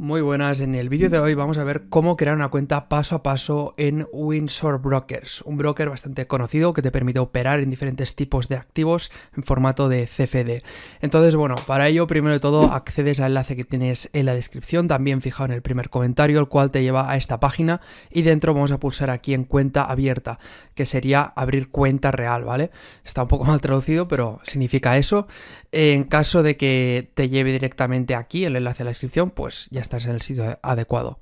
Muy buenas, en el vídeo de hoy vamos a ver cómo crear una cuenta paso a paso en Windsor Brokers, un broker bastante conocido que te permite operar en diferentes tipos de activos en formato de CFD. Entonces, bueno, para ello primero de todo accedes al enlace que tienes en la descripción, también fijado en el primer comentario, el cual te lleva a esta página y dentro vamos a pulsar aquí en cuenta abierta, que sería abrir cuenta real, ¿vale? Está un poco mal traducido, pero significa eso. En caso de que te lleve directamente aquí el enlace a la descripción, pues ya está estás en el sitio adecuado.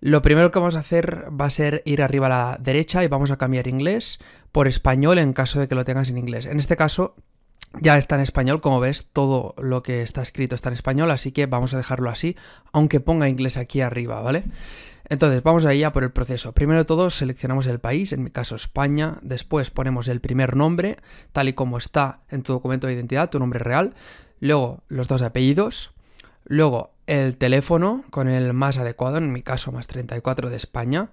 Lo primero que vamos a hacer va a ser ir arriba a la derecha y vamos a cambiar inglés por español en caso de que lo tengas en inglés. En este caso ya está en español, como ves, todo lo que está escrito está en español, así que vamos a dejarlo así, aunque ponga inglés aquí arriba, ¿vale? Entonces, vamos ir ya por el proceso. Primero de todo, seleccionamos el país, en mi caso España, después ponemos el primer nombre, tal y como está en tu documento de identidad, tu nombre real, luego los dos apellidos, Luego, el teléfono con el más adecuado, en mi caso más 34 de España,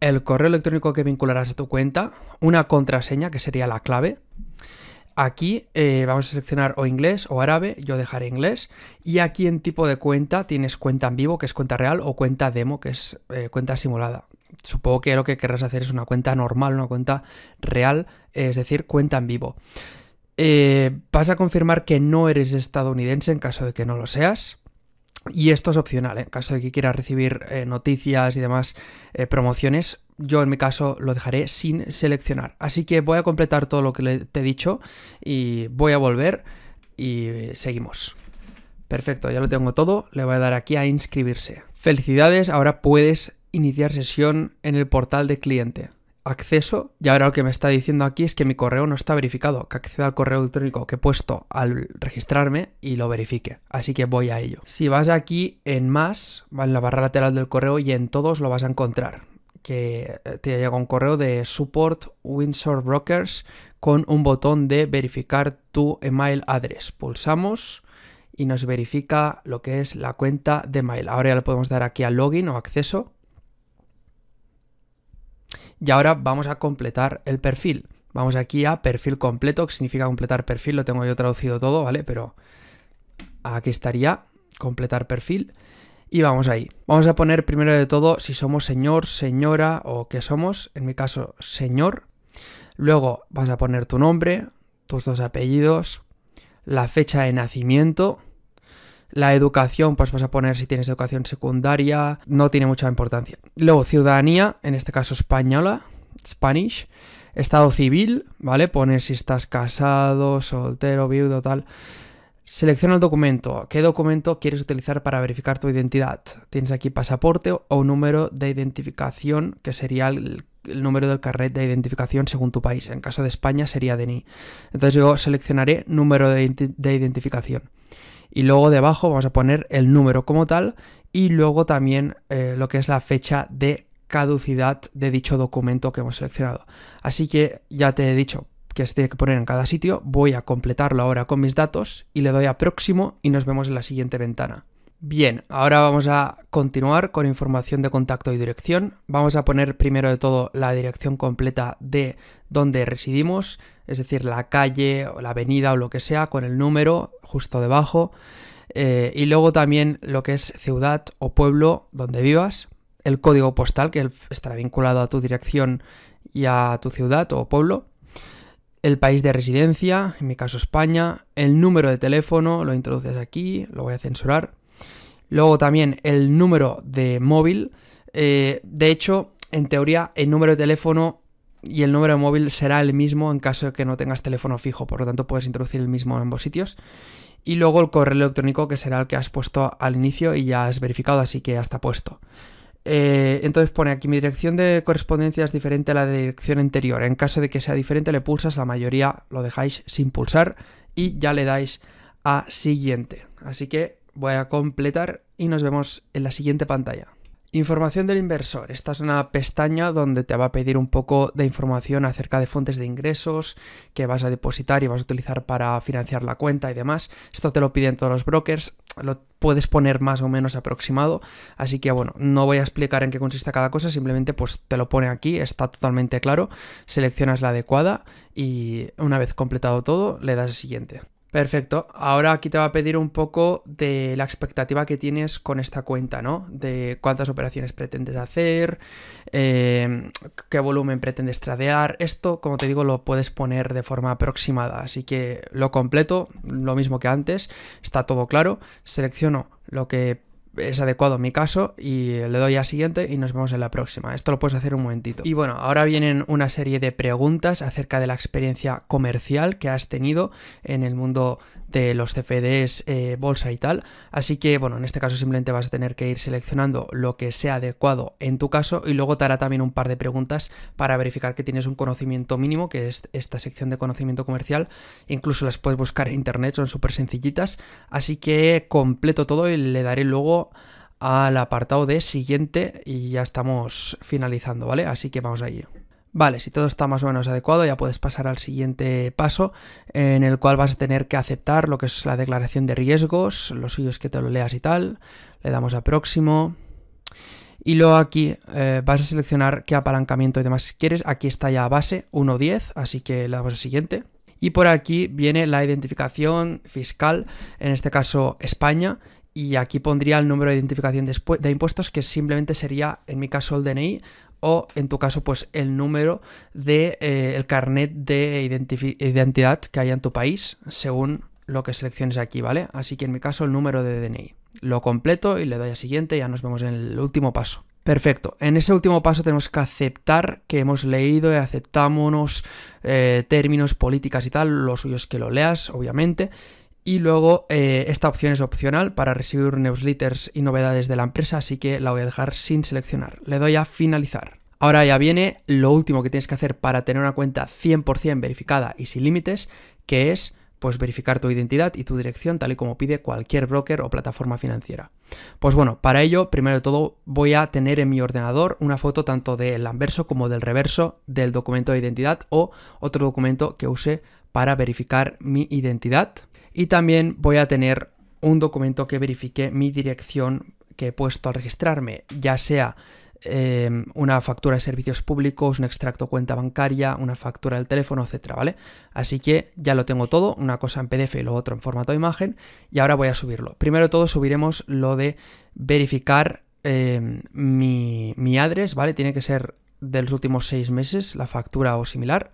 el correo electrónico que vincularás a tu cuenta, una contraseña que sería la clave. Aquí eh, vamos a seleccionar o inglés o árabe, yo dejaré inglés. Y aquí en tipo de cuenta tienes cuenta en vivo, que es cuenta real, o cuenta demo, que es eh, cuenta simulada. Supongo que lo que querrás hacer es una cuenta normal, una cuenta real, es decir, cuenta en vivo. Eh, vas a confirmar que no eres estadounidense en caso de que no lo seas. Y esto es opcional, ¿eh? en caso de que quieras recibir eh, noticias y demás eh, promociones, yo en mi caso lo dejaré sin seleccionar. Así que voy a completar todo lo que te he dicho y voy a volver y seguimos. Perfecto, ya lo tengo todo, le voy a dar aquí a inscribirse. Felicidades, ahora puedes iniciar sesión en el portal de cliente acceso y ahora lo que me está diciendo aquí es que mi correo no está verificado, que acceda al correo electrónico que he puesto al registrarme y lo verifique. Así que voy a ello. Si vas aquí en más, en la barra lateral del correo y en todos lo vas a encontrar que eh, te llega un correo de support Windsor Brokers con un botón de verificar tu email address. Pulsamos y nos verifica lo que es la cuenta de mail. Ahora ya le podemos dar aquí a login o acceso y ahora vamos a completar el perfil. Vamos aquí a perfil completo, que significa completar perfil, lo tengo yo traducido todo, ¿vale? Pero aquí estaría, completar perfil. Y vamos ahí. Vamos a poner primero de todo si somos señor, señora o qué somos. En mi caso, señor. Luego vas a poner tu nombre, tus dos apellidos, la fecha de nacimiento, la educación, pues vas a poner si tienes educación secundaria, no tiene mucha importancia. Luego, ciudadanía, en este caso española, Spanish. Estado civil, ¿vale? poner si estás casado, soltero, viudo, tal. Selecciona el documento. ¿Qué documento quieres utilizar para verificar tu identidad? Tienes aquí pasaporte o número de identificación, que sería el, número del carnet de identificación según tu país. En caso de España sería DNI. Entonces yo seleccionaré número de identificación y luego debajo vamos a poner el número como tal y luego también eh, lo que es la fecha de caducidad de dicho documento que hemos seleccionado. Así que ya te he dicho que se tiene que poner en cada sitio, voy a completarlo ahora con mis datos y le doy a próximo y nos vemos en la siguiente ventana. Bien, ahora vamos a continuar con información de contacto y dirección. Vamos a poner primero de todo la dirección completa de donde residimos, es decir, la calle o la avenida o lo que sea, con el número justo debajo. Eh, y luego también lo que es ciudad o pueblo donde vivas, el código postal que estará vinculado a tu dirección y a tu ciudad o pueblo el país de residencia, en mi caso España, el número de teléfono, lo introduces aquí, lo voy a censurar, Luego también el número de móvil. Eh, de hecho, en teoría, el número de teléfono y el número de móvil será el mismo en caso de que no tengas teléfono fijo, por lo tanto puedes introducir el mismo en ambos sitios. Y luego el correo electrónico que será el que has puesto al inicio y ya has verificado, así que ya está puesto. Eh, entonces pone aquí mi dirección de correspondencia es diferente a la dirección anterior. En caso de que sea diferente le pulsas, la mayoría lo dejáis sin pulsar y ya le dais a siguiente. Así que voy a completar y nos vemos en la siguiente pantalla. Información del inversor. Esta es una pestaña donde te va a pedir un poco de información acerca de fuentes de ingresos que vas a depositar y vas a utilizar para financiar la cuenta y demás. Esto te lo piden todos los brokers, lo puedes poner más o menos aproximado, así que bueno, no voy a explicar en qué consiste cada cosa, simplemente pues te lo pone aquí, está totalmente claro, seleccionas la adecuada y una vez completado todo le das el siguiente. Perfecto. Ahora aquí te va a pedir un poco de la expectativa que tienes con esta cuenta, ¿no? De cuántas operaciones pretendes hacer, em, qué volumen pretendes tradear. Esto, como te digo, lo puedes poner de forma aproximada. Así que lo completo, lo mismo que antes, está todo claro. Selecciono lo que es adecuado en mi caso y le doy a siguiente y nos vemos en la próxima. Esto lo puedes hacer un momentito. Y bueno, ahora vienen una serie de preguntas acerca de la experiencia comercial que has tenido en el mundo de los CFDs, eh, bolsa y tal. Así que, bueno, en este caso simplemente vas a tener que ir seleccionando lo que sea adecuado en tu caso y luego te hará también un par de preguntas para verificar que tienes un conocimiento mínimo, que es esta sección de conocimiento comercial. Incluso las puedes buscar en internet, son súper sencillitas. Así que completo todo y le daré luego al apartado de siguiente y ya estamos finalizando, ¿vale? Así que vamos allí. Vale, si todo está más o menos adecuado, ya puedes pasar al siguiente paso, en el cual vas a tener que aceptar lo que es la declaración de riesgos, los suyo que te lo leas y tal. Le damos a próximo. Y luego aquí eh, vas a seleccionar qué apalancamiento y demás quieres. Aquí está ya base 1.10, así que le damos al siguiente. Y por aquí viene la identificación fiscal, en este caso España y aquí pondría el número de identificación de impuestos que simplemente sería en mi caso el DNI o en tu caso pues el número de eh, carnet de identidad que haya en tu país según lo que selecciones aquí, ¿vale? Así que en mi caso el número de DNI. Lo completo y le doy a siguiente y ya nos vemos en el último paso. Perfecto. En ese último paso tenemos que aceptar que hemos leído y eh, aceptámonos eh, términos, políticas y tal. Lo suyo es que lo leas, obviamente. Y luego eh, esta opción es opcional para recibir newsletters y novedades de la empresa, así que la voy a dejar sin seleccionar. Le doy a finalizar. Ahora ya viene lo último que tienes que hacer para tener una cuenta 100% verificada y sin límites, que es pues verificar tu identidad y tu dirección tal y como pide cualquier broker o plataforma financiera. Pues bueno, para ello, primero de todo, voy a tener en mi ordenador una foto tanto del anverso como del reverso del documento de identidad o otro documento que use para verificar mi identidad y también voy a tener un documento que verifique mi dirección que he puesto al registrarme, ya sea eh, una factura de servicios públicos, un extracto cuenta bancaria, una factura del teléfono, etcétera, ¿vale? Así que ya lo tengo todo, una cosa en PDF y lo otro en formato de imagen, y ahora voy a subirlo. Primero de todo subiremos lo de verificar eh, mi, mi address, ¿vale? Tiene que ser de los últimos seis meses, la factura o similar,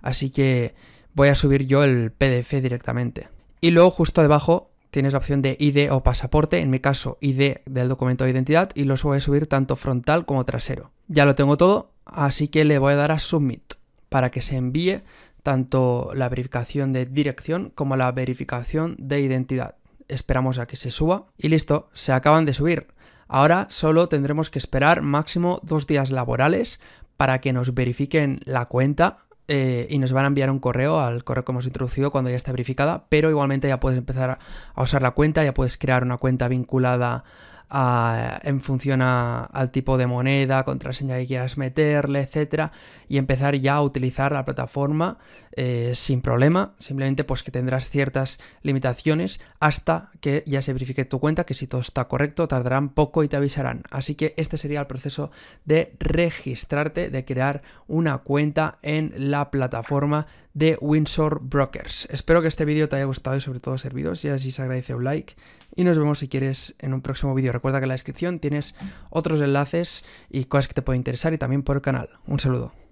así que voy a subir yo el PDF directamente. Y luego justo debajo tienes la opción de ID o pasaporte, en mi caso ID del documento de identidad y lo voy a subir tanto frontal como trasero. Ya lo tengo todo, así que le voy a dar a Submit para que se envíe tanto la verificación de dirección como la verificación de identidad. Esperamos a que se suba y listo, se acaban de subir. Ahora solo tendremos que esperar máximo dos días laborales para que nos verifiquen la cuenta eh, y nos van a enviar un correo al correo que hemos introducido cuando ya está verificada, pero igualmente ya puedes empezar a usar la cuenta, ya puedes crear una cuenta vinculada en función al tipo de moneda, contraseña que quieras meterle, etcétera, y empezar ya a utilizar la plataforma eh, sin problema, simplemente pues que tendrás ciertas limitaciones hasta que ya se verifique tu cuenta, que si todo está correcto tardarán poco y te avisarán. Así que este sería el proceso de registrarte, de crear una cuenta en la plataforma de Windsor Brokers. Espero que este vídeo te haya gustado y sobre todo servido, si así se agradece un like y nos vemos si quieres en un próximo vídeo. Recuerda que en la descripción tienes otros enlaces y cosas que te pueden interesar y también por el canal. Un saludo.